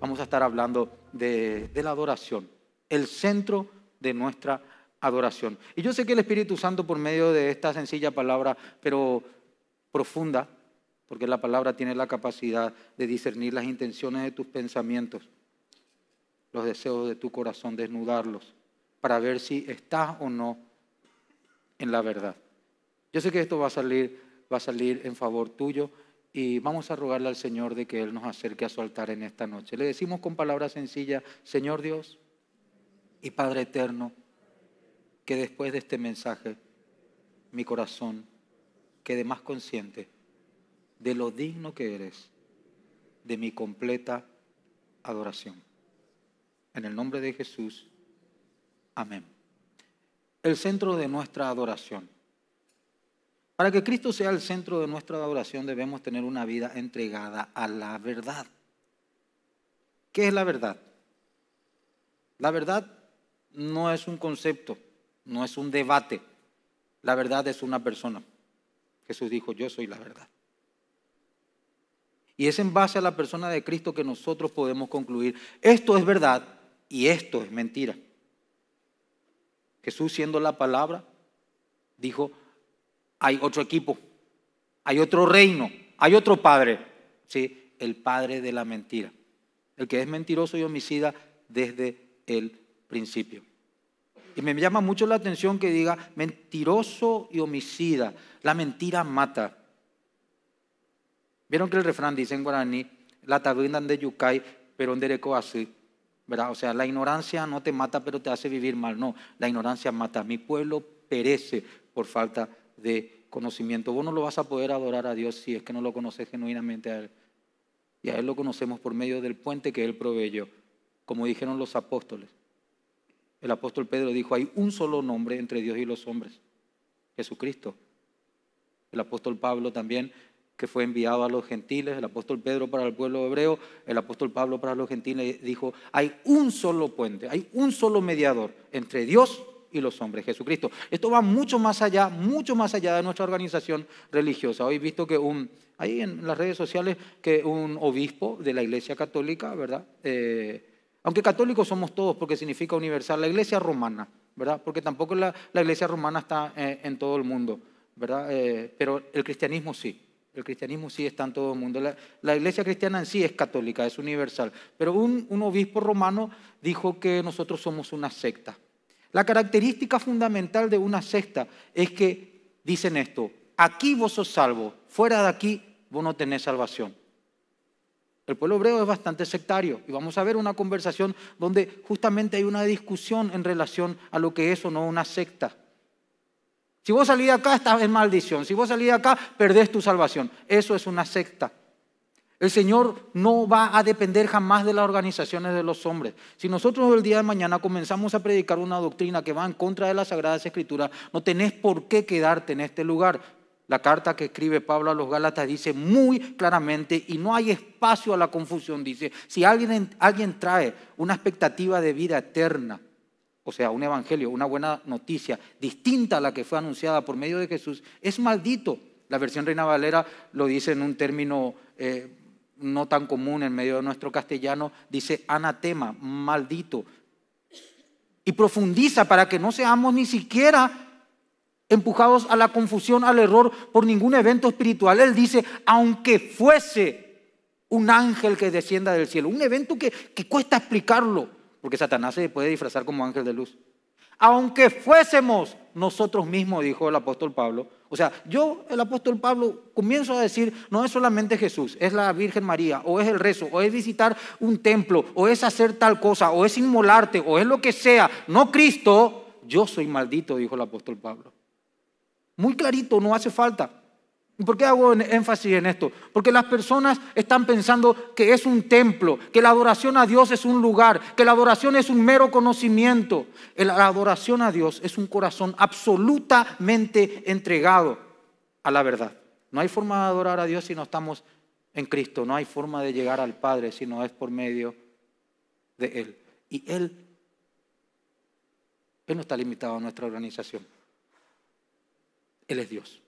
vamos a estar hablando de, la adoración, el centro de nuestra adoración. Y yo sé que el Espíritu Santo por medio de esta sencilla palabra, pero profunda, porque la palabra tiene la capacidad de discernir las intenciones de tus pensamientos, los deseos de tu corazón, desnudarlos, para ver si estás o no en la verdad. Yo sé que esto va a salir, va a salir en favor tuyo y vamos a rogarle al Señor de que Él nos acerque a su altar en esta noche. Le decimos con palabras sencillas, Señor Dios y Padre Eterno, que después de este mensaje mi corazón quede más consciente de lo digno que eres de mi completa adoración. En el nombre de Jesús, amén. El centro de nuestra adoración. Para que Cristo sea el centro de nuestra adoración debemos tener una vida entregada a la verdad. ¿Qué es la verdad? La verdad no es un concepto, no es un debate. La verdad es una persona. Jesús dijo, yo soy la verdad. Y es en base a la persona de Cristo que nosotros podemos concluir, esto es verdad y esto es mentira. Jesús siendo la palabra, dijo, hay otro equipo, hay otro reino, hay otro padre, ¿sí? el padre de la mentira, el que es mentiroso y homicida desde el principio. Y me llama mucho la atención que diga mentiroso y homicida, la mentira mata. Vieron que el refrán dice en guaraní, la taberna de yucay, pero en así. ¿verdad? O sea, la ignorancia no te mata, pero te hace vivir mal. No, la ignorancia mata. Mi pueblo perece por falta de conocimiento. Vos no lo vas a poder adorar a Dios si es que no lo conoces genuinamente a Él. Y a Él lo conocemos por medio del puente que Él proveyó, como dijeron los apóstoles. El apóstol Pedro dijo, hay un solo nombre entre Dios y los hombres, Jesucristo. El apóstol Pablo también, que fue enviado a los gentiles, el apóstol Pedro para el pueblo hebreo, el apóstol Pablo para los gentiles, dijo, hay un solo puente, hay un solo mediador entre Dios y los hombres, Jesucristo. Esto va mucho más allá, mucho más allá de nuestra organización religiosa. Hoy he visto que un, ahí en las redes sociales, que un obispo de la Iglesia Católica, ¿verdad? Eh, aunque católicos somos todos porque significa universal, la Iglesia Romana, ¿verdad? Porque tampoco la, Iglesia Romana está eh, en todo el mundo, ¿verdad? Eh, pero el cristianismo sí. El cristianismo sí está en todo el mundo. La, iglesia cristiana en sí es católica, es universal. Pero un obispo romano dijo que nosotros somos una secta. La característica fundamental de una secta es que dicen esto, aquí vos sos salvo, fuera de aquí vos no tenés salvación. El pueblo hebreo es bastante sectario y vamos a ver una conversación donde justamente hay una discusión en relación a lo que es o no una secta. Si vos salís de acá, estás en maldición. Si vos salís de acá, perdés tu salvación. Eso es una secta. El Señor no va a depender jamás de las organizaciones de los hombres. Si nosotros el día de mañana comenzamos a predicar una doctrina que va en contra de las Sagradas Escrituras, no tenés por qué quedarte en este lugar. La carta que escribe Pablo a los Gálatas dice muy claramente, y no hay espacio a la confusión, dice, si alguien, alguien trae una expectativa de vida eterna, o sea, un evangelio, una buena noticia, distinta a la que fue anunciada por medio de Jesús, es maldito. La versión Reina Valera lo dice en un término... Eh, no tan común en medio de nuestro castellano, dice anatema, maldito. Y profundiza para que no seamos ni siquiera empujados a la confusión, al error por ningún evento espiritual. Él dice, aunque fuese un ángel que descienda del cielo, un evento que, cuesta explicarlo, porque Satanás se puede disfrazar como ángel de luz. Aunque fuésemos nosotros mismos, dijo el apóstol Pablo, o sea, yo, el apóstol Pablo, comienzo a decir, no es solamente Jesús, es la Virgen María, o es el rezo, o es visitar un templo, o es hacer tal cosa, o es inmolarte, o es lo que sea, no Cristo, yo soy maldito, dijo el apóstol Pablo. Muy clarito, no hace falta. ¿Por qué hago énfasis en esto? Porque las personas están pensando que es un templo, que la adoración a Dios es un lugar, que la adoración es un mero conocimiento. La adoración a Dios es un corazón absolutamente entregado a la verdad. No hay forma de adorar a Dios si no estamos en Cristo. No hay forma de llegar al Padre si no es por medio de Él. Y Él, Él no está limitado a nuestra organización. Él es Dios.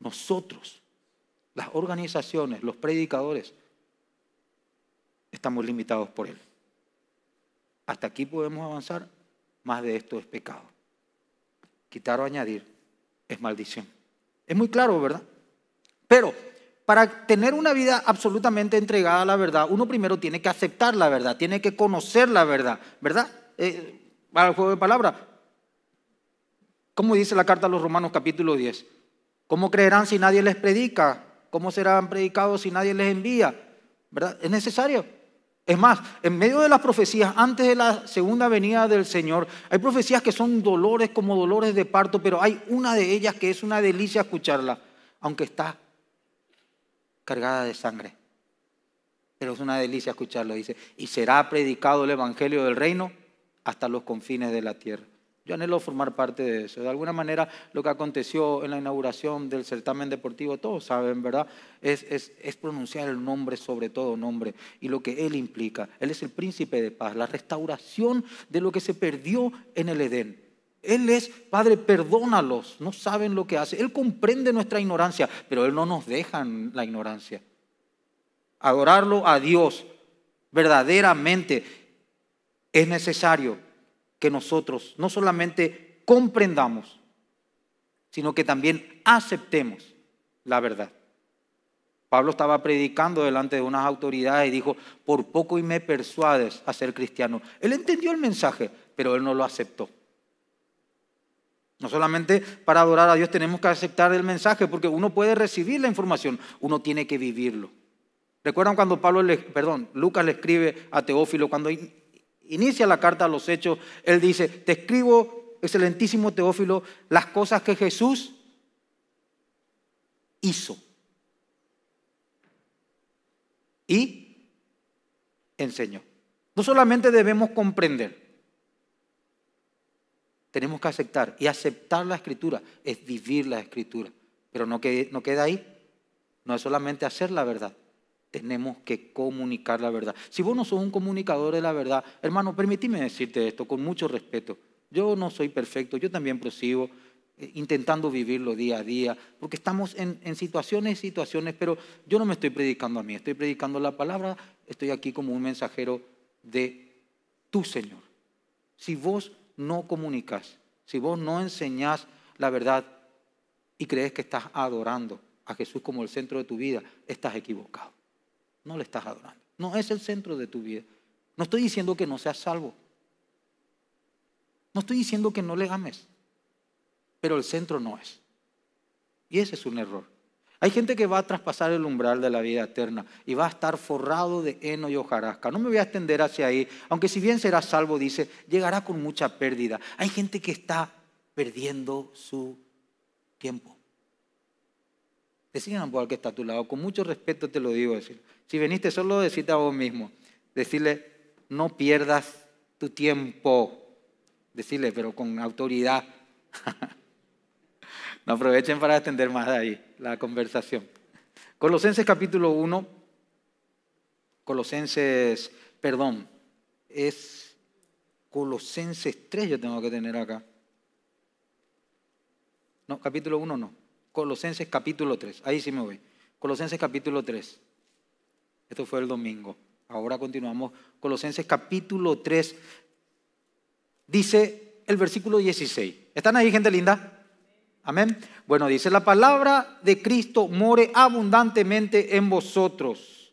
Nosotros, las organizaciones, los predicadores, estamos limitados por Él. Hasta aquí podemos avanzar, más de esto es pecado. Quitar o añadir es maldición. Es muy claro, ¿verdad? Pero para tener una vida absolutamente entregada a la verdad, uno primero tiene que aceptar la verdad, tiene que conocer la verdad, ¿verdad? Eh, para el juego de palabras. ¿Cómo dice la carta a los Romanos capítulo 10? ¿Cómo creerán si nadie les predica? ¿Cómo serán predicados si nadie les envía? ¿Verdad? Es necesario. Es más, en medio de las profecías, antes de la segunda venida del Señor, hay profecías que son dolores como dolores de parto, pero hay una de ellas que es una delicia escucharla, aunque está cargada de sangre. Pero es una delicia escucharla. dice. Y será predicado el Evangelio del Reino hasta los confines de la tierra. Yo anhelo formar parte de eso. De alguna manera, lo que aconteció en la inauguración del certamen deportivo, todos saben, ¿verdad? Es, es, pronunciar el nombre sobre todo nombre y lo que Él implica. Él es el príncipe de paz, la restauración de lo que se perdió en el Edén. Él es, Padre, perdónalos, no saben lo que hace. Él comprende nuestra ignorancia, pero Él no nos deja en la ignorancia. Adorarlo a Dios verdaderamente es necesario que nosotros no solamente comprendamos, sino que también aceptemos la verdad. Pablo estaba predicando delante de unas autoridades y dijo, por poco y me persuades a ser cristiano. Él entendió el mensaje, pero él no lo aceptó. No solamente para adorar a Dios tenemos que aceptar el mensaje, porque uno puede recibir la información, uno tiene que vivirlo. ¿Recuerdan cuando Pablo perdón, Lucas le escribe a Teófilo cuando inicia la carta a los hechos, él dice, te escribo, excelentísimo Teófilo, las cosas que Jesús hizo. Y enseñó. No solamente debemos comprender, tenemos que aceptar. Y aceptar la escritura es vivir la escritura. Pero no, queda ahí. No es solamente hacer la verdad, tenemos que comunicar la verdad. Si vos no sos un comunicador de la verdad, hermano, permíteme decirte esto con mucho respeto. Yo no soy perfecto, yo también prosigo eh, intentando vivirlo día a día, porque estamos en, situaciones y situaciones, pero yo no me estoy predicando a mí, estoy predicando la palabra, estoy aquí como un mensajero de tu Señor. Si vos no comunicas, si vos no enseñás la verdad y crees que estás adorando a Jesús como el centro de tu vida, estás equivocado no le estás adorando. No es el centro de tu vida. No estoy diciendo que no seas salvo. No estoy diciendo que no le ames. Pero el centro no es. Y ese es un error. Hay gente que va a traspasar el umbral de la vida eterna y va a estar forrado de heno y hojarasca. No me voy a extender hacia ahí, aunque si bien será salvo, dice, llegará con mucha pérdida. Hay gente que está perdiendo su tiempo. Decían el que está a tu lado, con mucho respeto te lo digo, decir. Si veniste solo, decí a vos mismo. Decirle, no pierdas tu tiempo. Decirle, pero con autoridad. no aprovechen para extender más de ahí la conversación. Colosenses capítulo 1. Colosenses, perdón, es Colosenses 3 yo tengo que tener acá. No, capítulo 1 no. Colosenses capítulo 3. Ahí sí me voy. Colosenses capítulo 3. Esto fue el domingo. Ahora continuamos. Colosenses capítulo 3. Dice el versículo 16. ¿Están ahí, gente linda? Amén. Bueno, dice, la palabra de Cristo more abundantemente en vosotros.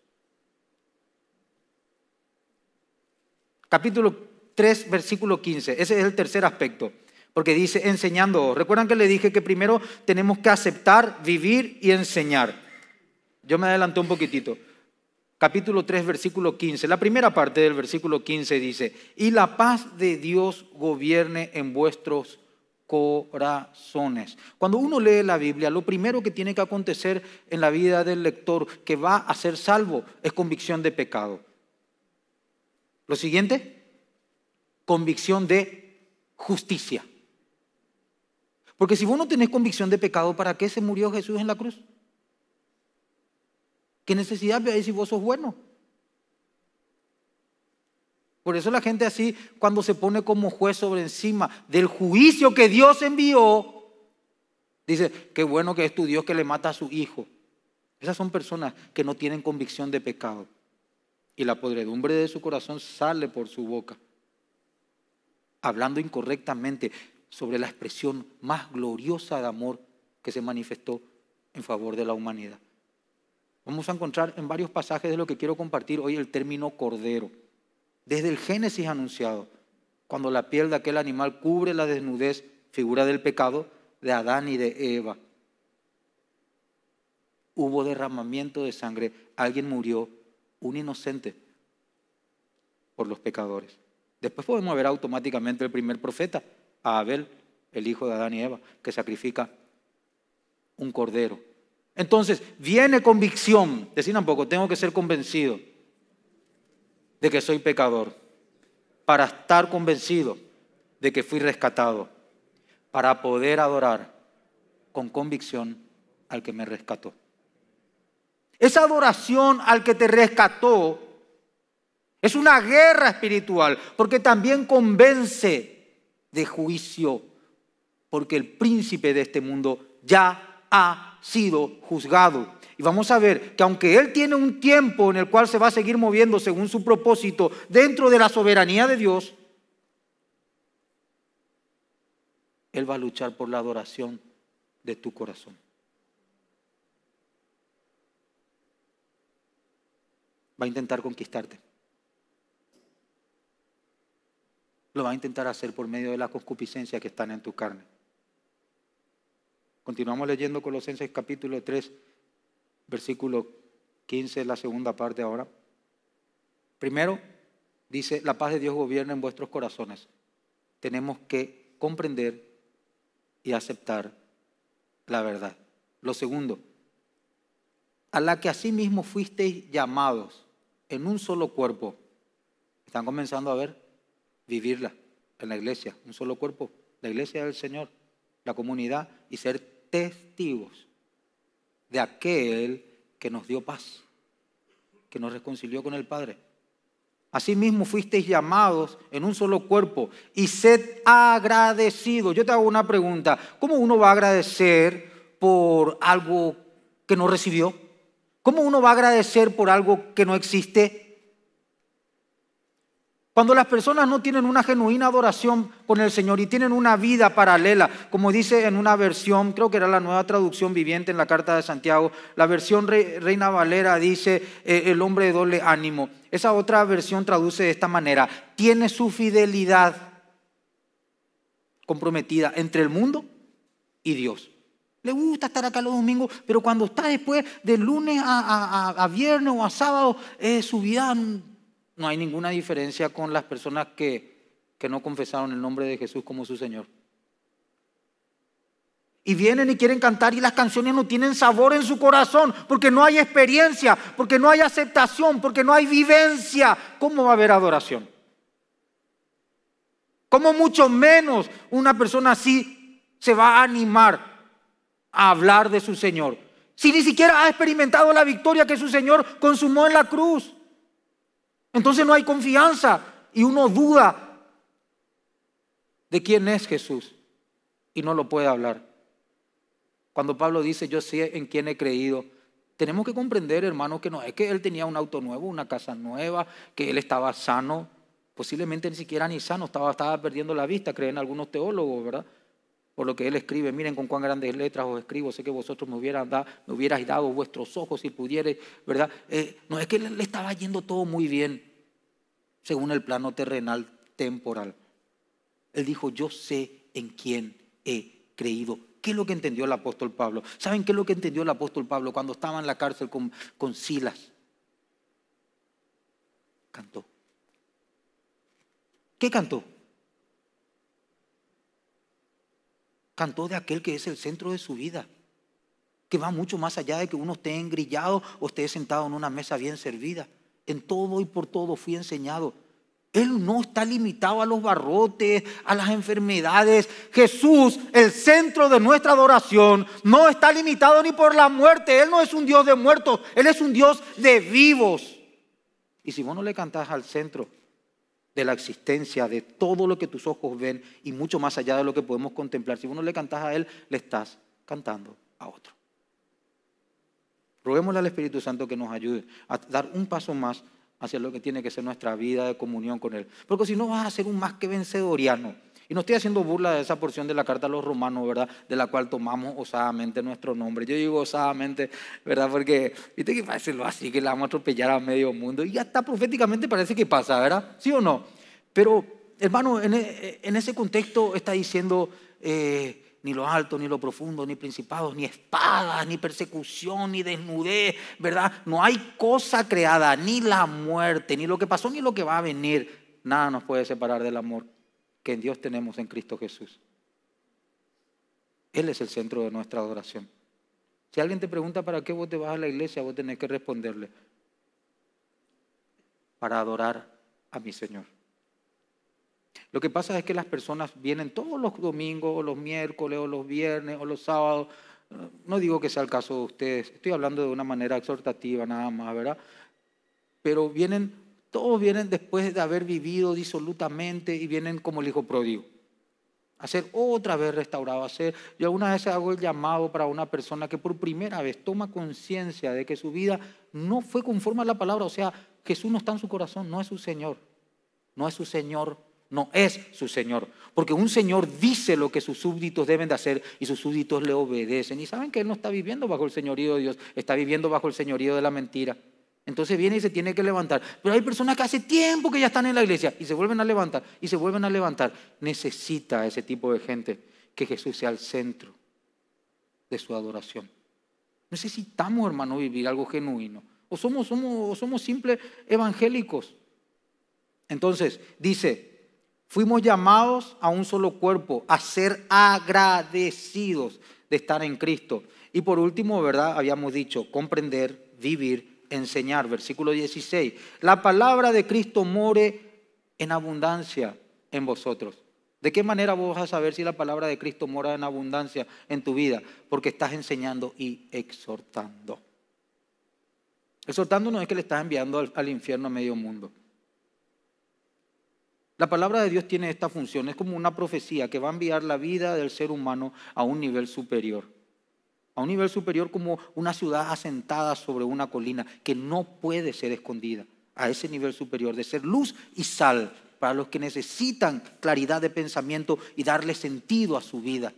Capítulo 3, versículo 15. Ese es el tercer aspecto. Porque dice, enseñando. Recuerdan que le dije que primero tenemos que aceptar, vivir y enseñar. Yo me adelanté un poquitito capítulo 3, versículo 15. La primera parte del versículo 15 dice, y la paz de Dios gobierne en vuestros corazones. Cuando uno lee la Biblia, lo primero que tiene que acontecer en la vida del lector que va a ser salvo es convicción de pecado. Lo siguiente, convicción de justicia. Porque si vos no tenés convicción de pecado, ¿para qué se murió Jesús en la cruz? ¿Qué necesidad de si vos sos bueno? Por eso la gente así, cuando se pone como juez sobre encima del juicio que Dios envió, dice, qué bueno que es tu Dios que le mata a su hijo. Esas son personas que no tienen convicción de pecado. Y la podredumbre de su corazón sale por su boca, hablando incorrectamente sobre la expresión más gloriosa de amor que se manifestó en favor de la humanidad. Vamos a encontrar en varios pasajes de lo que quiero compartir hoy el término cordero. Desde el Génesis anunciado, cuando la piel de aquel animal cubre la desnudez, figura del pecado, de Adán y de Eva. Hubo derramamiento de sangre, alguien murió, un inocente, por los pecadores. Después podemos ver automáticamente el primer profeta, Abel, el hijo de Adán y Eva, que sacrifica un cordero entonces, viene convicción. Decir tampoco, tengo que ser convencido de que soy pecador. Para estar convencido de que fui rescatado. Para poder adorar con convicción al que me rescató. Esa adoración al que te rescató es una guerra espiritual porque también convence de juicio porque el príncipe de este mundo ya ha sido juzgado. Y vamos a ver que aunque Él tiene un tiempo en el cual se va a seguir moviendo según su propósito dentro de la soberanía de Dios, Él va a luchar por la adoración de tu corazón. Va a intentar conquistarte. Lo va a intentar hacer por medio de la concupiscencia que están en tu carne. Continuamos leyendo Colosenses capítulo 3, versículo 15, la segunda parte ahora. Primero, dice, la paz de Dios gobierna en vuestros corazones. Tenemos que comprender y aceptar la verdad. Lo segundo, a la que asimismo fuisteis llamados en un solo cuerpo. Están comenzando a ver, vivirla en la iglesia, un solo cuerpo, la iglesia del Señor, la comunidad y ser testigos de aquel que nos dio paz, que nos reconcilió con el Padre. Asimismo fuisteis llamados en un solo cuerpo y sed agradecidos. Yo te hago una pregunta. ¿Cómo uno va a agradecer por algo que no recibió? ¿Cómo uno va a agradecer por algo que no existe? Cuando las personas no tienen una genuina adoración con el Señor y tienen una vida paralela, como dice en una versión, creo que era la nueva traducción viviente en la carta de Santiago, la versión Reina Valera dice eh, el hombre de doble ánimo. Esa otra versión traduce de esta manera, tiene su fidelidad comprometida entre el mundo y Dios. Le gusta estar acá los domingos, pero cuando está después de lunes a, viernes o a sábado, eh, su vida no hay ninguna diferencia con las personas que, no confesaron el nombre de Jesús como su Señor. Y vienen y quieren cantar y las canciones no tienen sabor en su corazón porque no hay experiencia, porque no hay aceptación, porque no hay vivencia. ¿Cómo va a haber adoración? ¿Cómo mucho menos una persona así se va a animar a hablar de su Señor? Si ni siquiera ha experimentado la victoria que su Señor consumó en la cruz. Entonces no hay confianza y uno duda de quién es Jesús y no lo puede hablar. Cuando Pablo dice, yo sé en quién he creído, tenemos que comprender, hermano, que no es que él tenía un auto nuevo, una casa nueva, que él estaba sano, posiblemente ni siquiera ni sano, estaba, estaba perdiendo la vista, creen algunos teólogos, ¿verdad? por lo que él escribe, miren con cuán grandes letras os escribo, sé que vosotros me, hubierais dado vuestros ojos si pudierais, ¿verdad? Eh, no, es que le estaba yendo todo muy bien, según el plano terrenal temporal. Él dijo, yo sé en quién he creído. ¿Qué es lo que entendió el apóstol Pablo? ¿Saben qué es lo que entendió el apóstol Pablo cuando estaba en la cárcel con, con Silas? Cantó. ¿Qué cantó? Cantó de aquel que es el centro de su vida, que va mucho más allá de que uno esté engrillado o esté sentado en una mesa bien servida. En todo y por todo fui enseñado. Él no está limitado a los barrotes, a las enfermedades. Jesús, el centro de nuestra adoración, no está limitado ni por la muerte. Él no es un Dios de muertos, Él es un Dios de vivos. Y si vos no le cantás al centro, de la existencia, de todo lo que tus ojos ven y mucho más allá de lo que podemos contemplar. Si uno le cantas a Él, le estás cantando a otro. probémosle al Espíritu Santo que nos ayude a dar un paso más hacia lo que tiene que ser nuestra vida de comunión con Él. Porque si no vas a ser un más que vencedoriano. Y no estoy haciendo burla de esa porción de la carta a los romanos, ¿verdad? De la cual tomamos osadamente nuestro nombre. Yo digo osadamente, ¿verdad? Porque, viste que parece lo así, que la vamos a atropellar a medio mundo. Y hasta proféticamente parece que pasa, ¿verdad? ¿Sí o no? Pero, hermano, en, e, ese contexto está diciendo... Eh, ni lo alto, ni lo profundo, ni principados, ni espadas, ni persecución, ni desnudez, ¿verdad? No hay cosa creada, ni la muerte, ni lo que pasó, ni lo que va a venir. Nada nos puede separar del amor que en Dios tenemos en Cristo Jesús. Él es el centro de nuestra adoración. Si alguien te pregunta para qué vos te vas a la iglesia, vos tenés que responderle, para adorar a mi Señor. Lo que pasa es que las personas vienen todos los domingos o los miércoles o los viernes o los sábados. No digo que sea el caso de ustedes, estoy hablando de una manera exhortativa nada más, ¿verdad? Pero vienen todos vienen después de haber vivido disolutamente y vienen como el hijo pródigo. A ser otra vez restaurado, a ser. Yo algunas veces hago el llamado para una persona que por primera vez toma conciencia de que su vida no fue conforme a la palabra. O sea, Jesús no está en su corazón, no es su Señor. No es su Señor, no es su Señor. Porque un Señor dice lo que sus súbditos deben de hacer y sus súbditos le obedecen. Y saben que Él no está viviendo bajo el señorío de Dios, está viviendo bajo el señorío de la mentira. Entonces viene y se tiene que levantar. Pero hay personas que hace tiempo que ya están en la iglesia y se vuelven a levantar y se vuelven a levantar. Necesita ese tipo de gente que Jesús sea el centro de su adoración. Necesitamos, hermano, vivir algo genuino. O somos, somos, o somos simples evangélicos. Entonces, dice, fuimos llamados a un solo cuerpo, a ser agradecidos de estar en Cristo. Y por último, ¿verdad? Habíamos dicho, comprender, vivir enseñar. Versículo 16. La palabra de Cristo more en abundancia en vosotros. ¿De qué manera vos vas a saber si la palabra de Cristo mora en abundancia en tu vida? Porque estás enseñando y exhortando. Exhortando no es que le estás enviando al, al infierno a medio mundo. La palabra de Dios tiene esta función, es como una profecía que va a enviar la vida del ser humano a un nivel superior a un nivel superior como una ciudad asentada sobre una colina que no puede ser escondida, a ese nivel superior de ser luz y sal para los que necesitan claridad de pensamiento y darle sentido a su vida.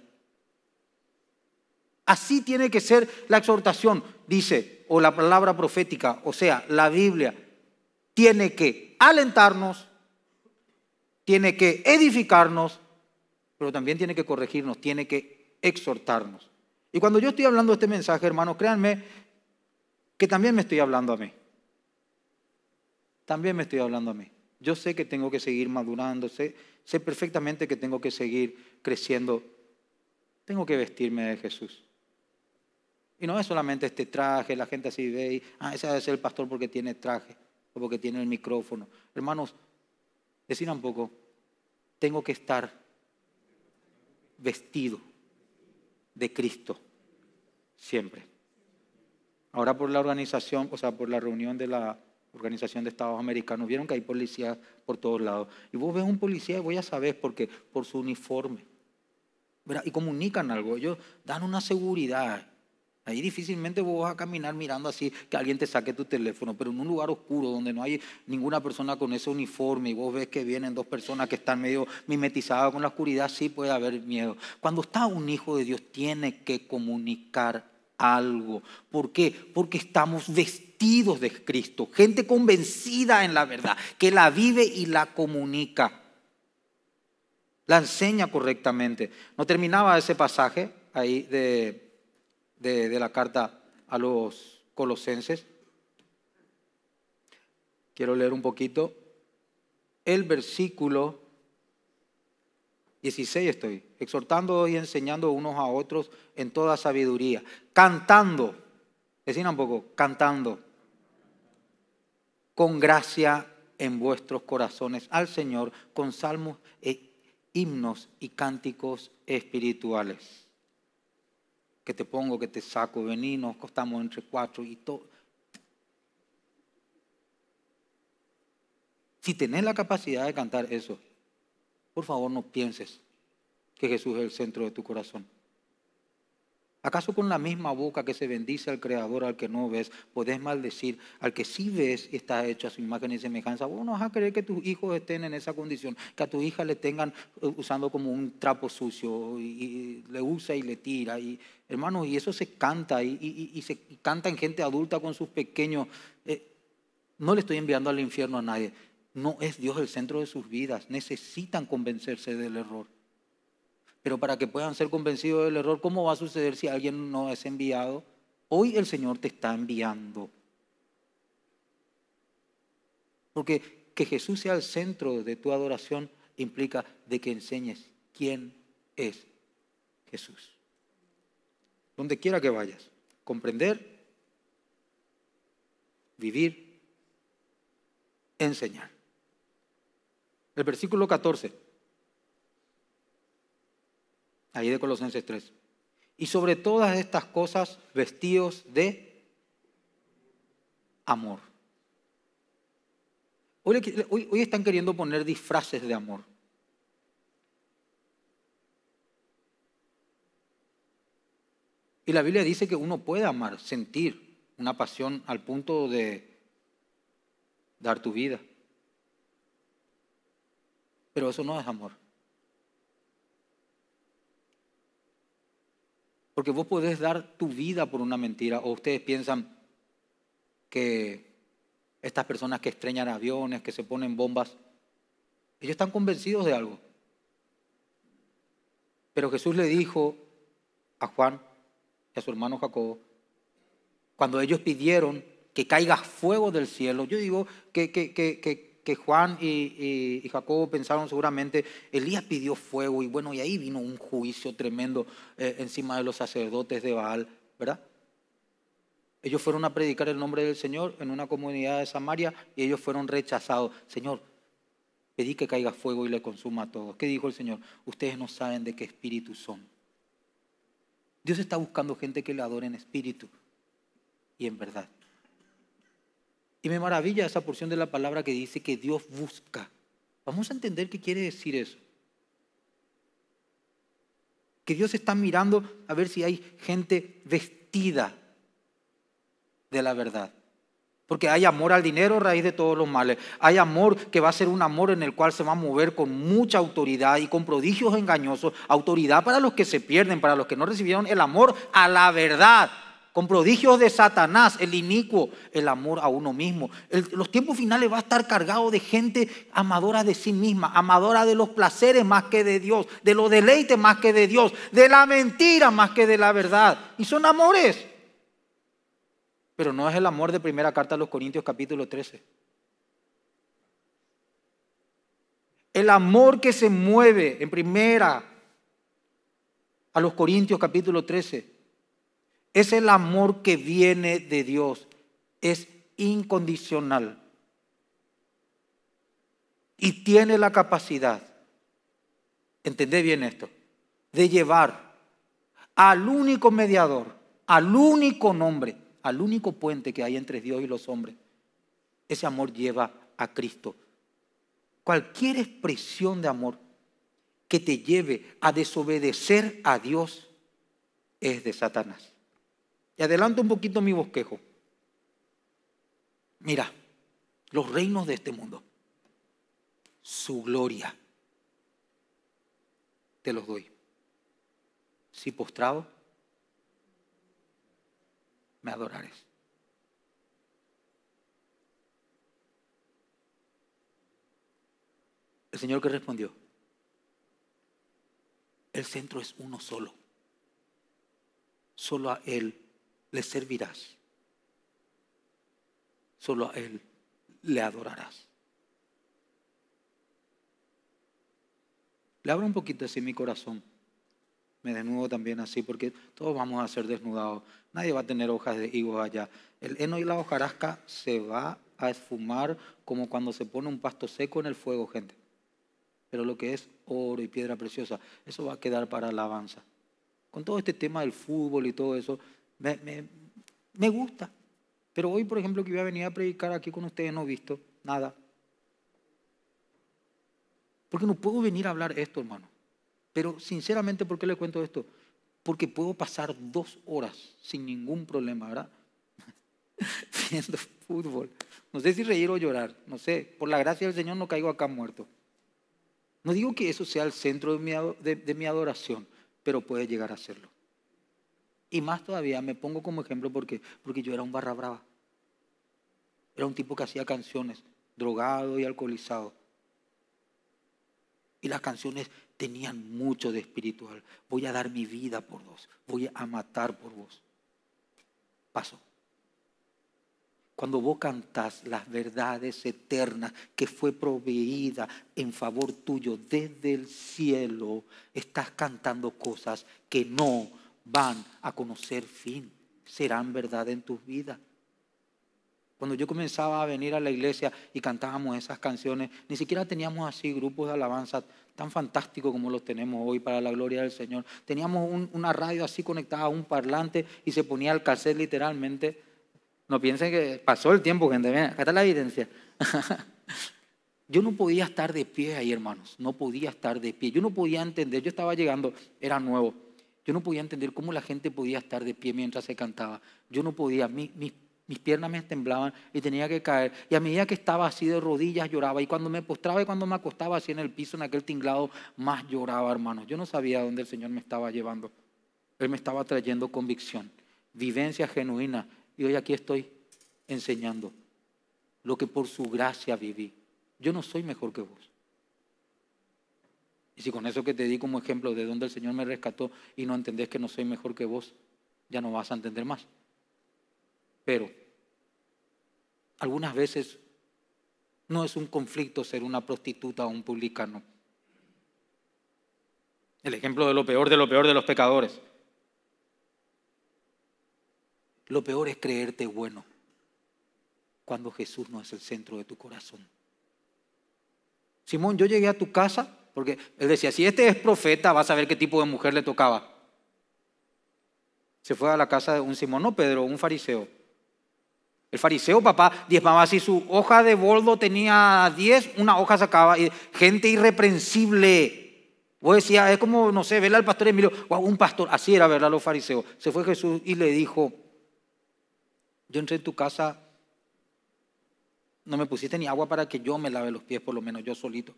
Así tiene que ser la exhortación, dice, o la palabra profética, o sea, la Biblia, tiene que alentarnos, tiene que edificarnos, pero también tiene que corregirnos, tiene que exhortarnos. Y cuando yo estoy hablando este mensaje, hermanos, créanme que también me estoy hablando a mí. También me estoy hablando a mí. Yo sé que tengo que seguir madurando, sé, perfectamente que tengo que seguir creciendo. Tengo que vestirme de Jesús. Y no es solamente este traje, la gente así ve y, ah, ese debe ser el pastor porque tiene traje o porque tiene el micrófono. Hermanos, decir un poco, tengo que estar vestido de Cristo, siempre. Ahora por la organización, o sea, por la reunión de la Organización de Estados Americanos, vieron que hay policías por todos lados. Y vos ves un policía y voy a saber por qué, por su uniforme. Y comunican algo, ellos dan una seguridad. Ahí difícilmente vos vas a caminar mirando así que alguien te saque tu teléfono, pero en un lugar oscuro donde no hay ninguna persona con ese uniforme y vos ves que vienen dos personas que están medio mimetizadas con la oscuridad, sí puede haber miedo. Cuando está un hijo de Dios tiene que comunicar algo. ¿Por qué? Porque estamos vestidos de Cristo, gente convencida en la verdad, que la vive y la comunica. La enseña correctamente. No terminaba ese pasaje ahí de de, la carta a los colosenses. Quiero leer un poquito. El versículo 16 estoy, exhortando y enseñando unos a otros en toda sabiduría, cantando, decían un poco, cantando con gracia en vuestros corazones al Señor, con salmos e himnos y cánticos espirituales que te pongo, que te saco, vení, nos costamos entre cuatro y todo. Si tenés la capacidad de cantar eso, por favor no pienses que Jesús es el centro de tu corazón. ¿Acaso con la misma boca que se bendice al Creador, al que no ves, podés maldecir al que sí ves y está hecho a su imagen y semejanza? Vos no vas a creer que tus hijos estén en esa condición, que a tu hija le tengan eh, usando como un trapo sucio y, le usa y le tira. Y, hermano, y eso se canta y, se canta en gente adulta con sus pequeños. Eh, no le estoy enviando al infierno a nadie. No es Dios el centro de sus vidas. Necesitan convencerse del error. Pero para que puedan ser convencidos del error, ¿cómo va a suceder si alguien no es enviado? Hoy el Señor te está enviando. Porque que Jesús sea el centro de tu adoración implica de que enseñes quién es Jesús. Donde quiera que vayas, comprender, vivir, enseñar. El versículo 14 ahí de Colosenses 3. Y sobre todas estas cosas, vestidos de amor. Hoy, hoy están queriendo poner disfraces de amor. Y la Biblia dice que uno puede amar, sentir una pasión al punto de dar tu vida. Pero eso no es amor. Porque vos podés dar tu vida por una mentira. O ustedes piensan que estas personas que estreñan aviones, que se ponen bombas, ellos están convencidos de algo. Pero Jesús le dijo a Juan y a su hermano Jacob, cuando ellos pidieron que caiga fuego del cielo, yo digo que, que, que que Juan y, Jacobo pensaron seguramente, Elías pidió fuego y bueno, y ahí vino un juicio tremendo eh, encima de los sacerdotes de Baal, ¿verdad? Ellos fueron a predicar el nombre del Señor en una comunidad de Samaria y ellos fueron rechazados. Señor, pedí que caiga fuego y le consuma a todos. ¿Qué dijo el Señor? Ustedes no saben de qué espíritu son. Dios está buscando gente que le adore en espíritu y en verdad. Y me maravilla esa porción de la palabra que dice que Dios busca. Vamos a entender qué quiere decir eso. Que Dios está mirando a ver si hay gente vestida de la verdad. Porque hay amor al dinero, raíz de todos los males. Hay amor que va a ser un amor en el cual se va a mover con mucha autoridad y con prodigios engañosos. Autoridad para los que se pierden, para los que no recibieron el amor a la verdad con prodigios de Satanás, el inicuo, el amor a uno mismo. los tiempos finales va a estar cargado de gente amadora de sí misma, amadora de los placeres más que de Dios, de los deleites más que de Dios, de la mentira más que de la verdad. Y son amores. Pero no es el amor de primera carta a los Corintios capítulo 13. El amor que se mueve en primera a los Corintios capítulo 13 es el amor que viene de Dios. Es incondicional. Y tiene la capacidad, entendé bien esto, de llevar al único mediador, al único nombre, al único puente que hay entre Dios y los hombres. Ese amor lleva a Cristo. Cualquier expresión de amor que te lleve a desobedecer a Dios es de Satanás. Y adelanto un poquito mi bosquejo. Mira, los reinos de este mundo, su gloria, te los doy. Si postrado, me adorares. El Señor que respondió, el centro es uno solo. Solo a Él le servirás. Solo a Él le adorarás. Le abro un poquito así mi corazón. Me desnudo también así porque todos vamos a ser desnudados. Nadie va a tener hojas de higo allá. El heno y la hojarasca se va a esfumar como cuando se pone un pasto seco en el fuego, gente. Pero lo que es oro y piedra preciosa, eso va a quedar para alabanza. Con todo este tema del fútbol y todo eso, me, gusta. Pero hoy, por ejemplo, que voy a venir a predicar aquí con ustedes, no he visto nada. Porque no puedo venir a hablar esto, hermano. Pero sinceramente, ¿por qué le cuento esto? Porque puedo pasar dos horas sin ningún problema, ¿verdad? Viendo fútbol. No sé si reír o llorar, no sé. Por la gracia del Señor no caigo acá muerto. No digo que eso sea el centro de mi, de mi adoración, pero puede llegar a serlo. Y más todavía me pongo como ejemplo porque, porque yo era un barra brava. Era un tipo que hacía canciones, drogado y alcoholizado. Y las canciones tenían mucho de espiritual. Voy a dar mi vida por vos. Voy a matar por vos. Paso. Cuando vos cantás las verdades eternas que fue proveída en favor tuyo desde el cielo, estás cantando cosas que no van a conocer fin, serán verdad en tus vidas. Cuando yo comenzaba a venir a la iglesia y cantábamos esas canciones, ni siquiera teníamos así grupos de alabanza tan fantásticos como los tenemos hoy para la gloria del Señor. Teníamos una radio así conectada a un parlante y se ponía al cassette literalmente. No piensen que pasó el tiempo, gente. acá está la evidencia. Yo no podía estar de pie ahí, hermanos. No podía estar de pie. Yo no podía entender. Yo estaba llegando, era nuevo. Yo no podía entender cómo la gente podía estar de pie mientras se cantaba. Yo no podía, mis piernas me temblaban y tenía que caer. Y a medida que estaba así de rodillas lloraba. Y cuando me postraba y cuando me acostaba así en el piso, en aquel tinglado, más lloraba, hermano. Yo no sabía dónde el Señor me estaba llevando. Él me estaba trayendo convicción, vivencia genuina. Y hoy aquí estoy enseñando lo que por su gracia viví. Yo no soy mejor que vos. Y si con eso que te di como ejemplo de dónde el Señor me rescató y no entendés que no soy mejor que vos, ya no vas a entender más. Pero algunas veces no es un conflicto ser una prostituta o un publicano. El ejemplo de lo peor de lo peor de los pecadores. Lo peor es creerte bueno cuando Jesús no es el centro de tu corazón. Simón, yo llegué a tu casa porque él decía, si este es profeta, vas a ver qué tipo de mujer le tocaba. Se fue a la casa de un Simón, no Pedro, un fariseo. El fariseo, papá, diez mamás, si su hoja de boldo tenía diez, una hoja sacaba. Y gente irreprensible. Vos decías, es como, no sé, vela al pastor Emilio, un pastor, así era, ¿verdad? Los fariseos. Se fue Jesús y le dijo, yo entré en tu casa, no me pusiste ni agua para que yo me lave los pies, por lo menos yo solito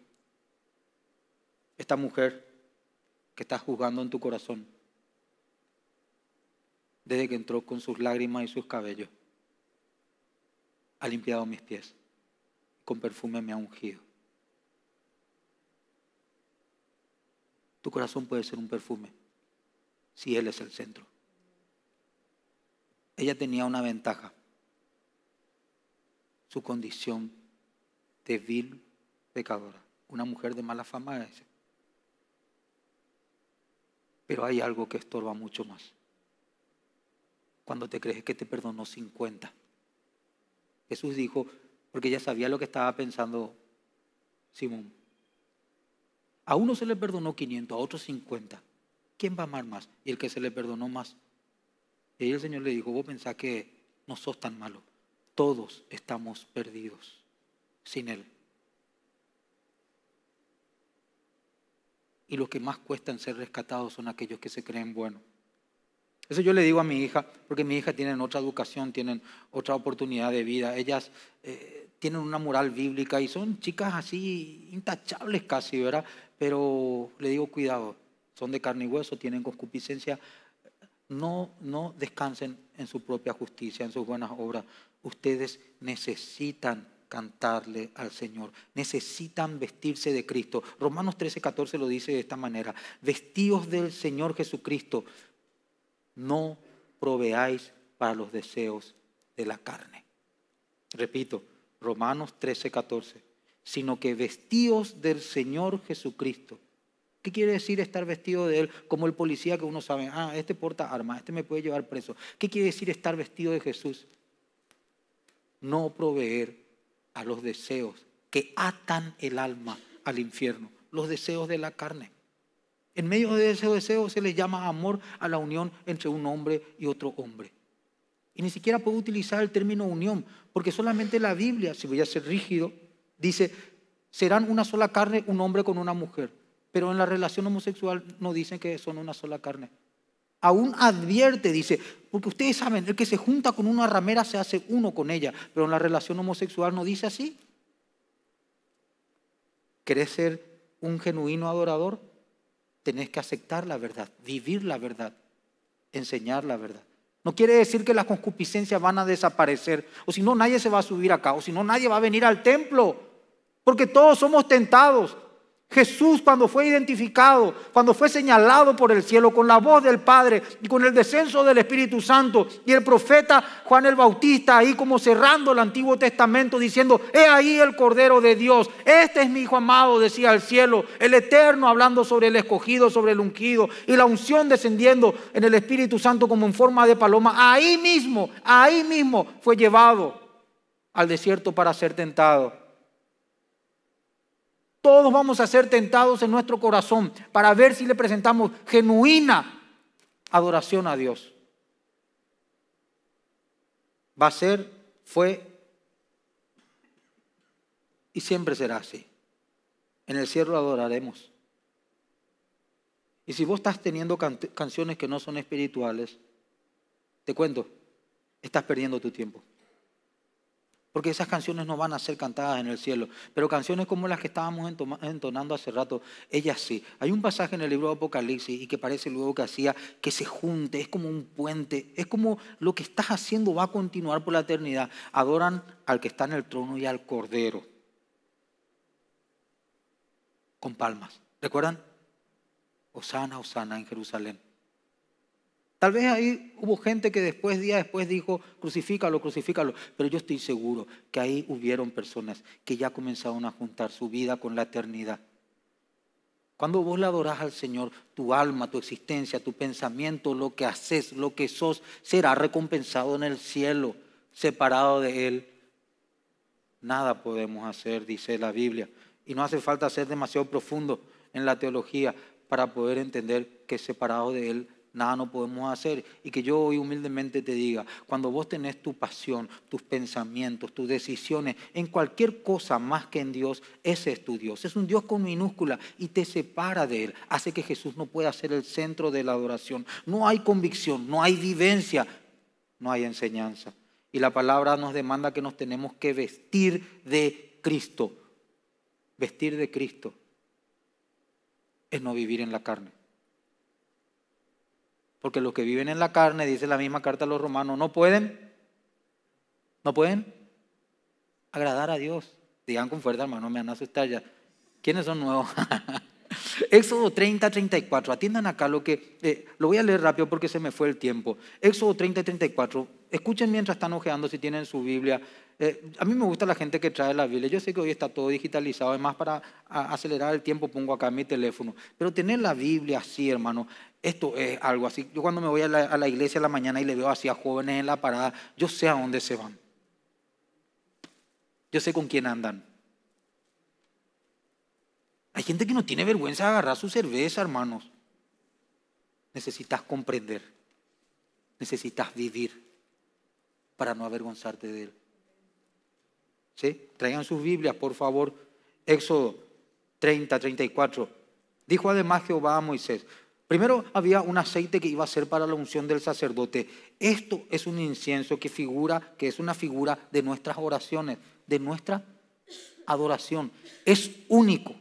esta mujer que está juzgando en tu corazón desde que entró con sus lágrimas y sus cabellos. Ha limpiado mis pies. Con perfume me ha ungido. Tu corazón puede ser un perfume si Él es el centro. Ella tenía una ventaja. Su condición de vil pecadora. Una mujer de mala fama. Pero hay algo que estorba mucho más. Cuando te crees que te perdonó 50. Jesús dijo, porque ya sabía lo que estaba pensando Simón. A uno se le perdonó 500, a otro 50. ¿Quién va a amar más? Y el que se le perdonó más. Y el Señor le dijo, vos pensás que no sos tan malo. Todos estamos perdidos sin Él. y los que más cuestan ser rescatados son aquellos que se creen buenos. Eso yo le digo a mi hija, porque mi hija tienen otra educación, tienen otra oportunidad de vida. Ellas eh, tienen una moral bíblica y son chicas así intachables casi, ¿verdad? Pero le digo, cuidado, son de carne y hueso, tienen concupiscencia. No, no descansen en su propia justicia, en sus buenas obras. Ustedes necesitan cantarle al Señor. Necesitan vestirse de Cristo. Romanos 13, lo dice de esta manera. Vestidos del Señor Jesucristo, no proveáis para los deseos de la carne. Repito, Romanos 13, Sino que vestidos del Señor Jesucristo. ¿Qué quiere decir estar vestido de Él? Como el policía que uno sabe, ah, este porta armas, este me puede llevar preso. ¿Qué quiere decir estar vestido de Jesús? No proveer a los deseos que atan el alma al infierno, los deseos de la carne. En medio de ese deseo se le llama amor a la unión entre un hombre y otro hombre. Y ni siquiera puedo utilizar el término unión, porque solamente la Biblia, si voy a ser rígido, dice, serán una sola carne un hombre con una mujer. Pero en la relación homosexual no dicen que son una sola carne, aún advierte, dice, porque ustedes saben, el que se junta con una ramera se hace uno con ella, pero en la relación homosexual no dice así. ¿Querés ser un genuino adorador? Tenés que aceptar la verdad, vivir la verdad, enseñar la verdad. No quiere decir que las concupiscencias van a desaparecer, o si no, nadie se va a subir acá, o si no, nadie va a venir al templo, porque todos somos tentados. Jesús cuando fue identificado, cuando fue señalado por el cielo con la voz del Padre y con el descenso del Espíritu Santo y el profeta Juan el Bautista ahí como cerrando el Antiguo Testamento diciendo, he ahí el Cordero de Dios, este es mi Hijo amado, decía el cielo, el Eterno hablando sobre el escogido, sobre el ungido y la unción descendiendo en el Espíritu Santo como en forma de paloma, ahí mismo, ahí mismo fue llevado al desierto para ser tentado. Todos vamos a ser tentados en nuestro corazón para ver si le presentamos genuina adoración a Dios. Va a ser, fue y siempre será así. En el cielo adoraremos. Y si vos estás teniendo canciones que no son espirituales, te cuento, estás perdiendo tu tiempo porque esas canciones no van a ser cantadas en el cielo, pero canciones como las que estábamos entonando hace rato, ellas sí. Hay un pasaje en el libro de Apocalipsis y que parece luego que hacía que se junte, es como un puente, es como lo que estás haciendo va a continuar por la eternidad. Adoran al que está en el trono y al cordero, con palmas. ¿Recuerdan? Osana, Osana en Jerusalén. Tal vez ahí hubo gente que después, día después, dijo, crucifícalo, crucifícalo. Pero yo estoy seguro que ahí hubieron personas que ya comenzaron a juntar su vida con la eternidad. Cuando vos le adorás al Señor, tu alma, tu existencia, tu pensamiento, lo que haces, lo que sos, será recompensado en el cielo, separado de Él. Nada podemos hacer, dice la Biblia. Y no hace falta ser demasiado profundo en la teología para poder entender que separado de Él nada no podemos hacer. Y que yo hoy humildemente te diga, cuando vos tenés tu pasión, tus pensamientos, tus decisiones, en cualquier cosa más que en Dios, ese es tu Dios. Es un Dios con minúscula y te separa de Él. Hace que Jesús no pueda ser el centro de la adoración. No hay convicción, no hay vivencia, no hay enseñanza. Y la palabra nos demanda que nos tenemos que vestir de Cristo. Vestir de Cristo es no vivir en la carne. Porque los que viven en la carne, dice la misma carta a los romanos, no pueden, no pueden agradar a Dios. Digan con fuerza, hermano, me van a ya. ¿Quiénes son nuevos? Éxodo 30, 34. Atiendan acá lo que. Eh, lo voy a leer rápido porque se me fue el tiempo. Éxodo 30, 34. Escuchen mientras están ojeando si tienen su Biblia. Eh, a mí me gusta la gente que trae la Biblia. Yo sé que hoy está todo digitalizado, es más para acelerar el tiempo pongo acá mi teléfono. Pero tener la Biblia así, hermano, esto es algo así. Yo cuando me voy a la, iglesia a la mañana y le veo así a jóvenes en la parada, yo sé a dónde se van. Yo sé con quién andan. Hay gente que no tiene vergüenza de agarrar su cerveza, hermanos. Necesitas comprender. Necesitas vivir para no avergonzarte de él. Traigan sus Biblias, por favor. Éxodo 30, 34. Dijo además Jehová a Moisés, Primero había un aceite que iba a ser para la unción del sacerdote. Esto es un incienso que figura, que es una figura de nuestras oraciones, de nuestra adoración. Es único.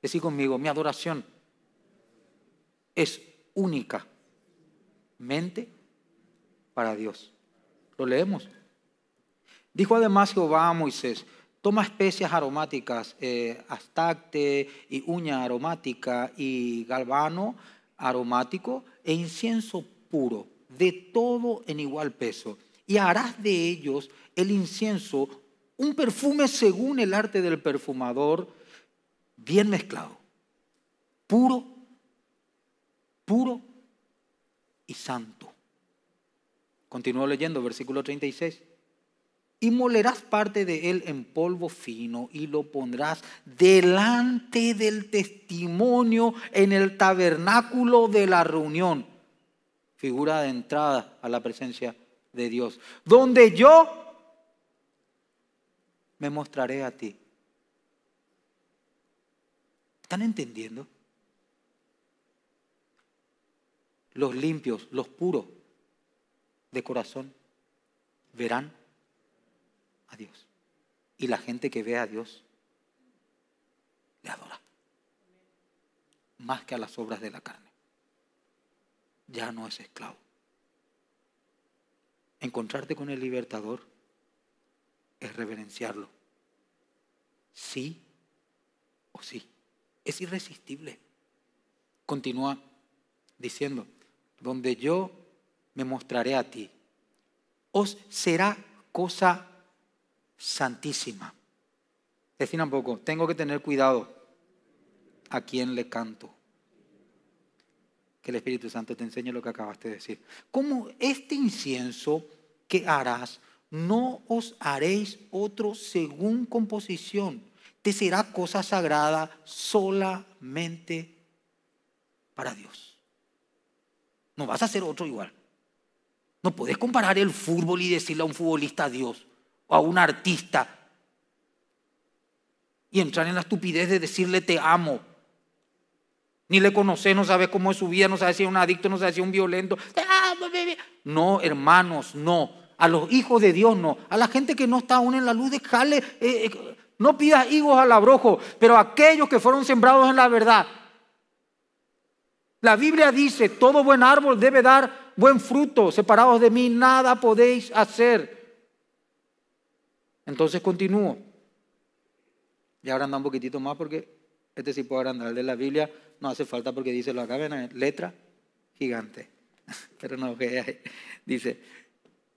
Decí conmigo, mi adoración es única. Mente para Dios. Lo leemos. Dijo además Jehová a Moisés, toma especias aromáticas, eh, y uña aromática y galvano aromático e incienso puro, de todo en igual peso, y harás de ellos el incienso un perfume según el arte del perfumador, bien mezclado, puro, puro y santo. Continúo leyendo, versículo 36 y molerás parte de él en polvo fino y lo pondrás delante del testimonio en el tabernáculo de la reunión, figura de entrada a la presencia de Dios, donde yo me mostraré a ti. ¿Están entendiendo? Los limpios, los puros de corazón, verán Dios. Y la gente que ve a Dios le adora. Más que a las obras de la carne. Ya no es esclavo. Encontrarte con el libertador es reverenciarlo. Sí o sí. Es irresistible. Continúa diciendo, donde yo me mostraré a ti, os será cosa santísima. Defina un poco, tengo que tener cuidado a quién le canto. Que el Espíritu Santo te enseñe lo que acabaste de decir. Como este incienso que harás, no os haréis otro según composición. Te será cosa sagrada solamente para Dios. No vas a hacer otro igual. No puedes comparar el fútbol y decirle a un futbolista a Dios o a un artista y entrar en la estupidez de decirle te amo. Ni le conoce no sabes cómo es su vida, no sabes si es un adicto, no sabes si es un violento. Te amo, No, hermanos, no. A los hijos de Dios no. A la gente que no está aún en la luz, dejale eh, eh, no pidas higos al abrojo, pero a aquellos que fueron sembrados en la verdad. La Biblia dice, todo buen árbol debe dar buen fruto, separados de mí nada podéis hacer. Entonces continúo. Y ahora anda un poquitito más porque este sí puedo agrandar de la Biblia. No hace falta porque dice lo acá, ven, eh, letra gigante. Pero no, dice,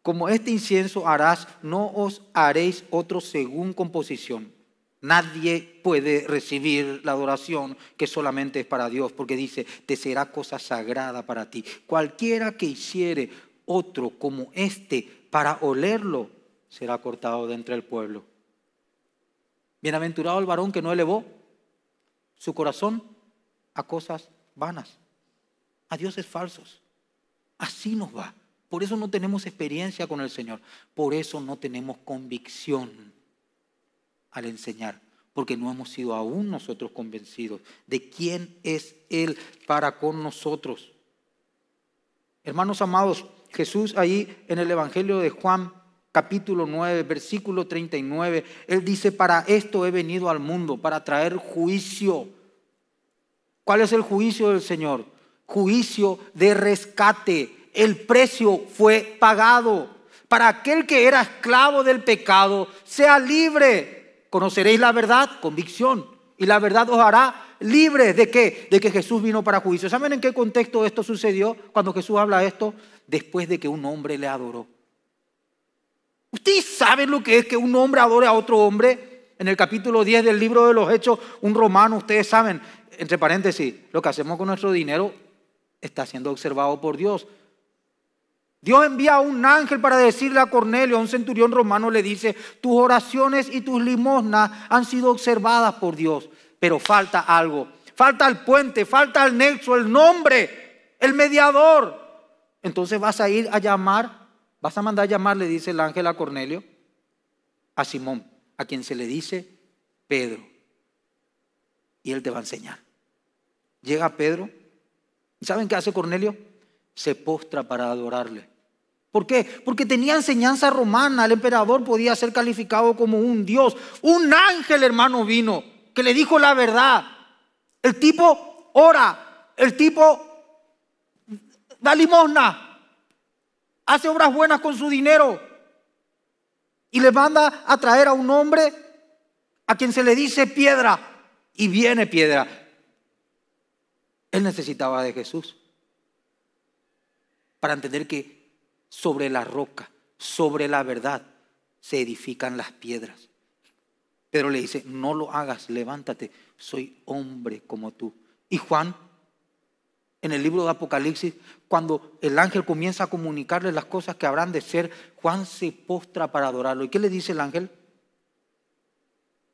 como este incienso harás, no os haréis otro según composición. Nadie puede recibir la adoración que solamente es para Dios, porque dice, te será cosa sagrada para ti. Cualquiera que hiciere otro como este para olerlo, será cortado de entre el pueblo. Bienaventurado el varón que no elevó su corazón a cosas vanas, a dioses falsos. Así nos va. Por eso no tenemos experiencia con el Señor. Por eso no tenemos convicción al enseñar. Porque no hemos sido aún nosotros convencidos de quién es Él para con nosotros. Hermanos amados, Jesús ahí en el Evangelio de Juan capítulo 9, versículo 39, él dice, para esto he venido al mundo, para traer juicio. ¿Cuál es el juicio del Señor? Juicio de rescate. El precio fue pagado. Para aquel que era esclavo del pecado, sea libre. Conoceréis la verdad, convicción. Y la verdad os hará libres de qué? De que Jesús vino para juicio. ¿Saben en qué contexto esto sucedió cuando Jesús habla esto? Después de que un hombre le adoró. Ustedes saben lo que es que un hombre adore a otro hombre. En el capítulo 10 del libro de los Hechos, un romano, ustedes saben, entre paréntesis, lo que hacemos con nuestro dinero está siendo observado por Dios. Dios envía a un ángel para decirle a Cornelio, a un centurión romano, le dice, tus oraciones y tus limosnas han sido observadas por Dios, pero falta algo, falta el puente, falta el nexo, el nombre, el mediador. Entonces vas a ir a llamar Vas a mandar llamar, le dice el ángel a Cornelio, a Simón, a quien se le dice Pedro. Y él te va a enseñar. Llega Pedro. ¿Y saben qué hace Cornelio? Se postra para adorarle. ¿Por qué? Porque tenía enseñanza romana. El emperador podía ser calificado como un dios. Un ángel, hermano, vino que le dijo la verdad. El tipo ora. El tipo da limosna hace obras buenas con su dinero y le manda a traer a un hombre a quien se le dice piedra y viene piedra. Él necesitaba de Jesús para entender que sobre la roca, sobre la verdad, se edifican las piedras. Pedro le dice, no lo hagas, levántate, soy hombre como tú. Y Juan en el libro de Apocalipsis, cuando el ángel comienza a comunicarle las cosas que habrán de ser, Juan se postra para adorarlo. ¿Y qué le dice el ángel?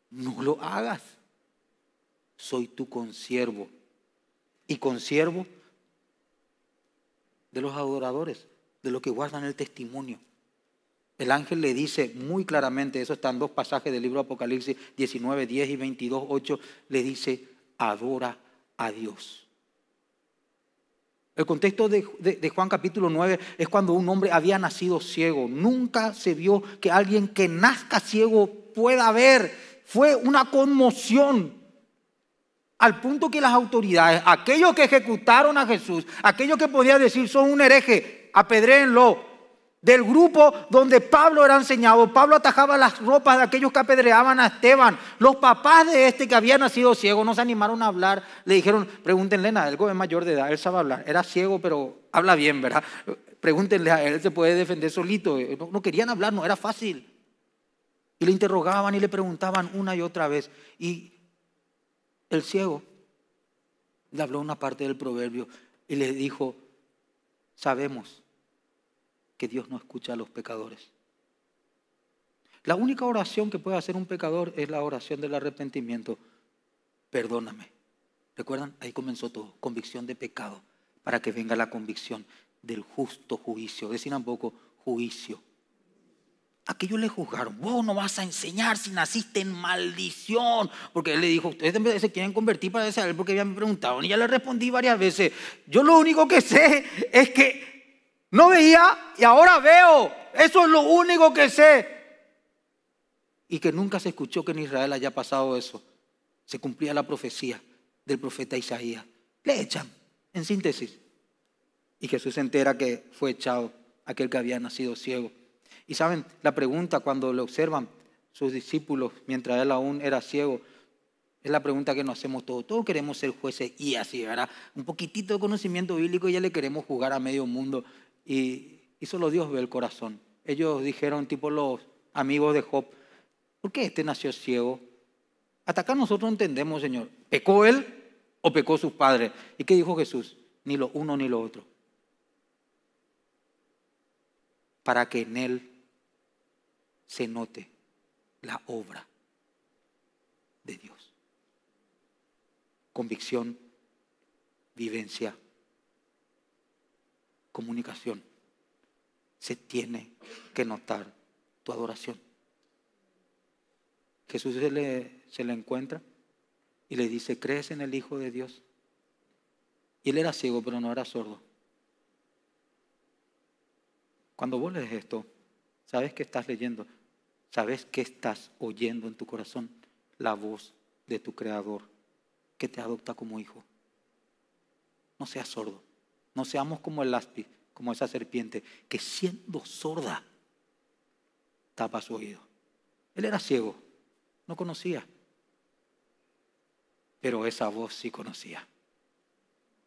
No lo hagas. Soy tu consiervo. Y consiervo de los adoradores, de los que guardan el testimonio. El ángel le dice muy claramente, eso está en dos pasajes del libro de Apocalipsis 19, 10 y 22, 8, le dice, adora a Dios el contexto de, Juan capítulo 9 es cuando un hombre había nacido ciego. Nunca se vio que alguien que nazca ciego pueda ver. Fue una conmoción. Al punto que las autoridades, aquellos que ejecutaron a Jesús, aquellos que podían decir son un hereje, apedréenlo, del grupo donde Pablo era enseñado. Pablo atajaba las ropas de aquellos que apedreaban a Esteban. Los papás de este que había nacido ciego no se animaron a hablar. Le dijeron, pregúntenle a él, es mayor de edad, él sabe hablar. Era ciego, pero habla bien, ¿verdad? Pregúntenle a él, se puede defender solito. No, no querían hablar, no era fácil. Y le interrogaban y le preguntaban una y otra vez. Y el ciego le habló una parte del proverbio y le dijo, sabemos que Dios no escucha a los pecadores. La única oración que puede hacer un pecador es la oración del arrepentimiento. Perdóname. ¿Recuerdan? Ahí comenzó todo, convicción de pecado, para que venga la convicción del justo juicio. Decir un poco, juicio. Aquellos le juzgaron, vos no vas a enseñar si naciste en maldición. Porque él le dijo, ustedes se quieren convertir para saber porque habían preguntado. Y ya le respondí varias veces, yo lo único que sé es que no veía y ahora veo. Eso es lo único que sé. Y que nunca se escuchó que en Israel haya pasado eso. Se cumplía la profecía del profeta Isaías. Le echan, en síntesis. Y Jesús se entera que fue echado aquel que había nacido ciego. Y saben, la pregunta cuando le observan sus discípulos mientras él aún era ciego, es la pregunta que nos hacemos todos. Todos queremos ser jueces y así, ¿verdad? Un poquitito de conocimiento bíblico y ya le queremos jugar a medio mundo y, solo Dios ve el corazón. Ellos dijeron, tipo los amigos de Job, ¿por qué este nació ciego? Hasta acá nosotros entendemos, Señor, ¿pecó él o pecó sus padres? ¿Y qué dijo Jesús? Ni lo uno ni lo otro. Para que en él se note la obra de Dios. Convicción, vivencia, comunicación. Se tiene que notar tu adoración. Jesús se le, encuentra y le dice, ¿crees en el Hijo de Dios? Y él era ciego, pero no era sordo. Cuando vos lees esto, sabes que estás leyendo, sabes que estás oyendo en tu corazón la voz de tu Creador que te adopta como hijo. No seas sordo. No seamos como el áspid, como esa serpiente, que siendo sorda tapa su oído. Él era ciego, no conocía. Pero esa voz sí conocía.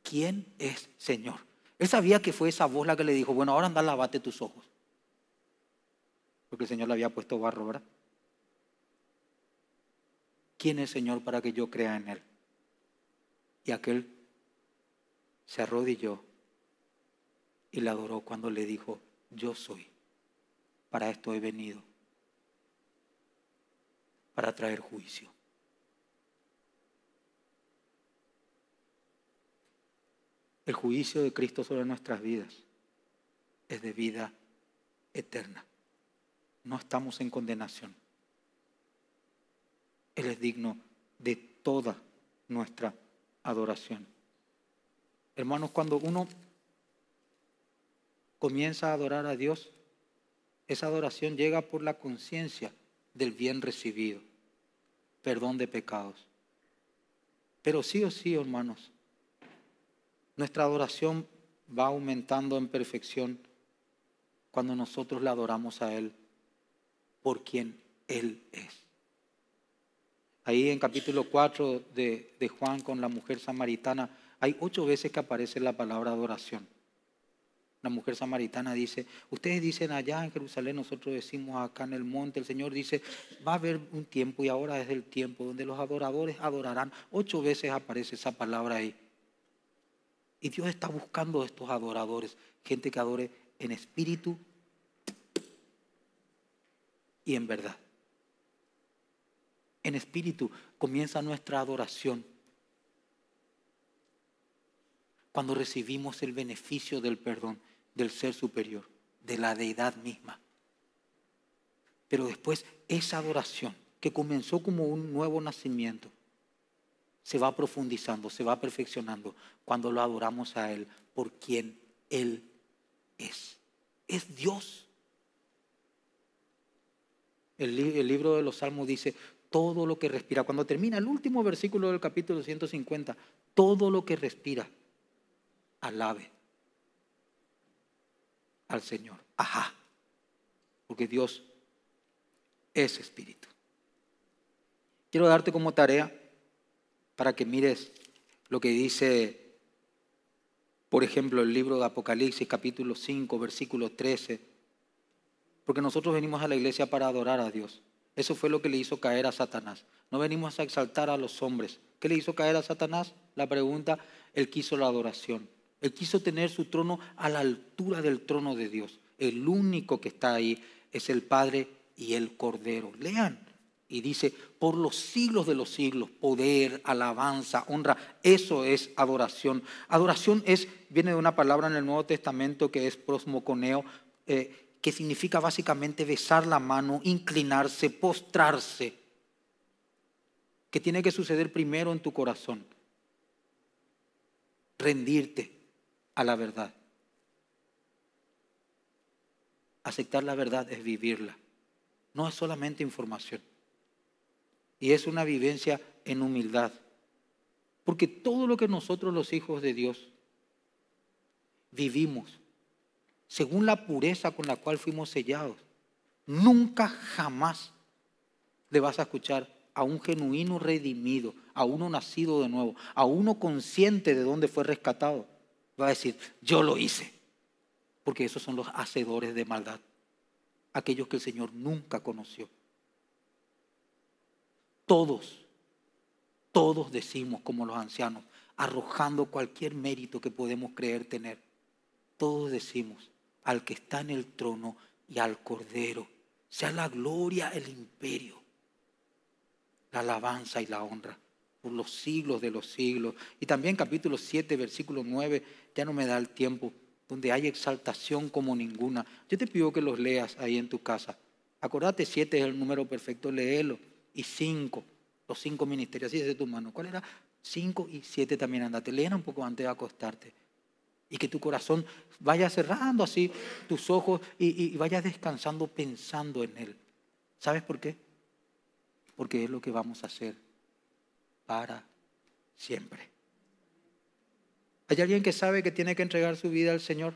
¿Quién es Señor? Él sabía que fue esa voz la que le dijo, bueno, ahora anda, lavate tus ojos. Porque el Señor le había puesto barro, ¿verdad? ¿Quién es Señor para que yo crea en Él? Y aquel se arrodilló y la adoró cuando le dijo, yo soy, para esto he venido, para traer juicio. El juicio de Cristo sobre nuestras vidas es de vida eterna. No estamos en condenación. Él es digno de toda nuestra adoración. Hermanos, cuando uno comienza a adorar a Dios, esa adoración llega por la conciencia del bien recibido, perdón de pecados. Pero sí o sí, hermanos, nuestra adoración va aumentando en perfección cuando nosotros la adoramos a Él por quien Él es. Ahí en capítulo 4 de, de Juan con la mujer samaritana hay ocho veces que aparece la palabra adoración la mujer samaritana dice, ustedes dicen allá en Jerusalén, nosotros decimos acá en el monte, el Señor dice, va a haber un tiempo y ahora es el tiempo donde los adoradores adorarán. Ocho veces aparece esa palabra ahí. Y Dios está buscando estos adoradores, gente que adore en espíritu y en verdad. En espíritu comienza nuestra adoración. Cuando recibimos el beneficio del perdón, del ser superior, de la deidad misma. Pero después esa adoración, que comenzó como un nuevo nacimiento, se va profundizando, se va perfeccionando cuando lo adoramos a Él por quien Él es. Es Dios. El, libro de los Salmos dice, todo lo que respira, cuando termina el último versículo del capítulo 150, todo lo que respira, alabe al Señor. Ajá. Porque Dios es espíritu. Quiero darte como tarea para que mires lo que dice, por ejemplo, el libro de Apocalipsis capítulo 5, versículo 13. Porque nosotros venimos a la iglesia para adorar a Dios. Eso fue lo que le hizo caer a Satanás. No venimos a exaltar a los hombres. ¿Qué le hizo caer a Satanás? La pregunta, él quiso la adoración. Él quiso tener su trono a la altura del trono de Dios. El único que está ahí es el Padre y el Cordero. Lean. Y dice, por los siglos de los siglos, poder, alabanza, honra, eso es adoración. Adoración es, viene de una palabra en el Nuevo Testamento que es prosmoconeo, eh, que significa básicamente besar la mano, inclinarse, postrarse, que tiene que suceder primero en tu corazón, rendirte, a la verdad. Aceptar la verdad es vivirla. No es solamente información. Y es una vivencia en humildad. Porque todo lo que nosotros los hijos de Dios vivimos, según la pureza con la cual fuimos sellados, nunca jamás le vas a escuchar a un genuino redimido, a uno nacido de nuevo, a uno consciente de dónde fue rescatado va a decir, yo lo hice. Porque esos son los hacedores de maldad, aquellos que el Señor nunca conoció. Todos, todos decimos como los ancianos, arrojando cualquier mérito que podemos creer tener, todos decimos al que está en el trono y al cordero, sea la gloria, el imperio, la alabanza y la honra por los siglos de los siglos. Y también capítulo 7, versículo 9, ya no me da el tiempo, donde hay exaltación como ninguna. Yo te pido que los leas ahí en tu casa. Acordate, 7 es el número perfecto, léelo. Y 5, los cinco ministerios, así es de tu mano. ¿Cuál era? 5 y 7 también andate. Lean un poco antes de acostarte. Y que tu corazón vaya cerrando así tus ojos y, y vayas descansando pensando en Él. ¿Sabes por qué? Porque es lo que vamos a hacer para siempre. ¿Hay alguien que sabe que tiene que entregar su vida al Señor?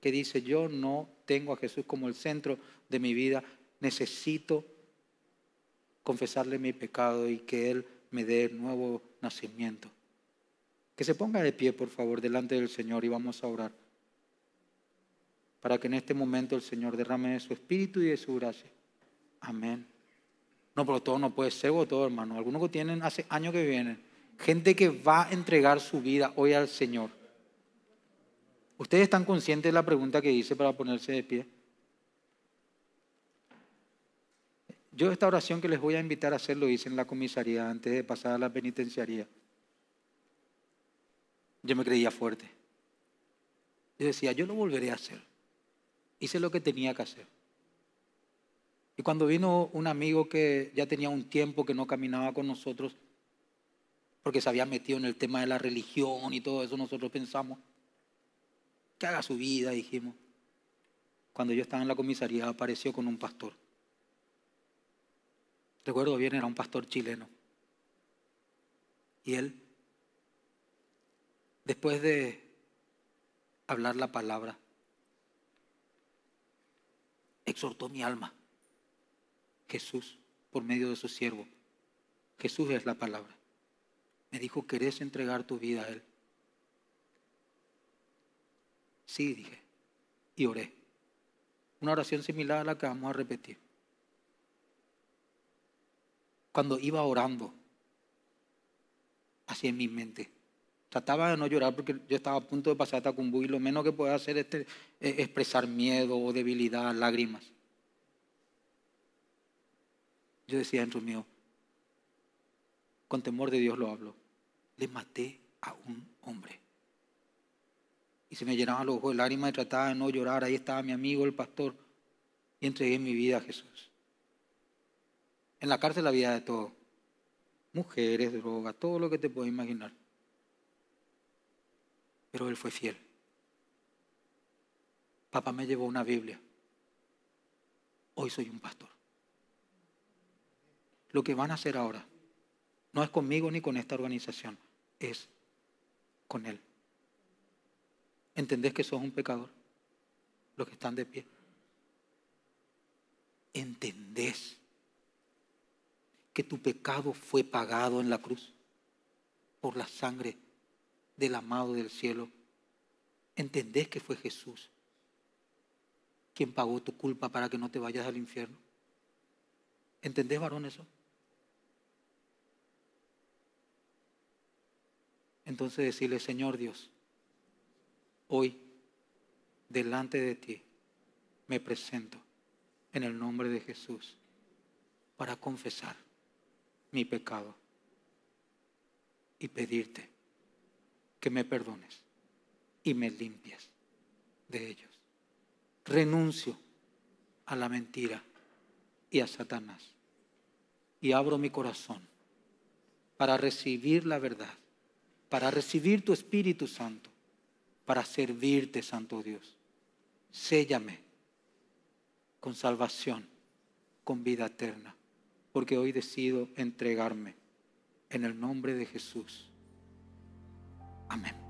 Que dice, yo no tengo a Jesús como el centro de mi vida, necesito confesarle mi pecado y que Él me dé nuevo nacimiento. Que se ponga de pie, por favor, delante del Señor y vamos a orar. Para que en este momento el Señor derrame de su espíritu y de su gracia. Amén. No, pero todo no puede ser todo, hermano. Algunos que tienen hace años que vienen. Gente que va a entregar su vida hoy al Señor. ¿Ustedes están conscientes de la pregunta que hice para ponerse de pie? Yo esta oración que les voy a invitar a hacer lo hice en la comisaría antes de pasar a la penitenciaría. Yo me creía fuerte. Yo decía, yo lo volveré a hacer. Hice lo que tenía que hacer. Y cuando vino un amigo que ya tenía un tiempo que no caminaba con nosotros, porque se había metido en el tema de la religión y todo eso, nosotros pensamos, que haga su vida, dijimos. Cuando yo estaba en la comisaría apareció con un pastor. Recuerdo bien, era un pastor chileno. Y él, después de hablar la palabra, exhortó mi alma. Jesús por medio de su siervo. Jesús es la palabra. Me dijo, ¿querés entregar tu vida a Él? Sí, dije, y oré. Una oración similar a la que vamos a repetir. Cuando iba orando, así en mi mente, trataba de no llorar porque yo estaba a punto de pasar a Tacumbú y lo menos que podía hacer es eh, expresar miedo o debilidad, lágrimas. Yo decía dentro mío, con temor de Dios lo hablo, le maté a un hombre. Y se me llenaban los ojos de lágrimas y trataba de no llorar. Ahí estaba mi amigo, el pastor, y entregué mi vida a Jesús. En la cárcel había de todo. Mujeres, drogas, todo lo que te puedes imaginar. Pero él fue fiel. Papá me llevó una Biblia. Hoy soy un pastor lo que van a hacer ahora. No es conmigo ni con esta organización, es con Él. ¿Entendés que sos un pecador? Los que están de pie. ¿Entendés que tu pecado fue pagado en la cruz por la sangre del amado del cielo? ¿Entendés que fue Jesús quien pagó tu culpa para que no te vayas al infierno? ¿Entendés, varón, eso? Entonces decirle, Señor Dios, hoy, delante de ti, me presento en el nombre de Jesús para confesar mi pecado y pedirte que me perdones y me limpies de ellos. Renuncio a la mentira y a Satanás y abro mi corazón para recibir la verdad para recibir tu Espíritu Santo, para servirte, Santo Dios. Séllame con salvación, con vida eterna, porque hoy decido entregarme en el nombre de Jesús. Amén.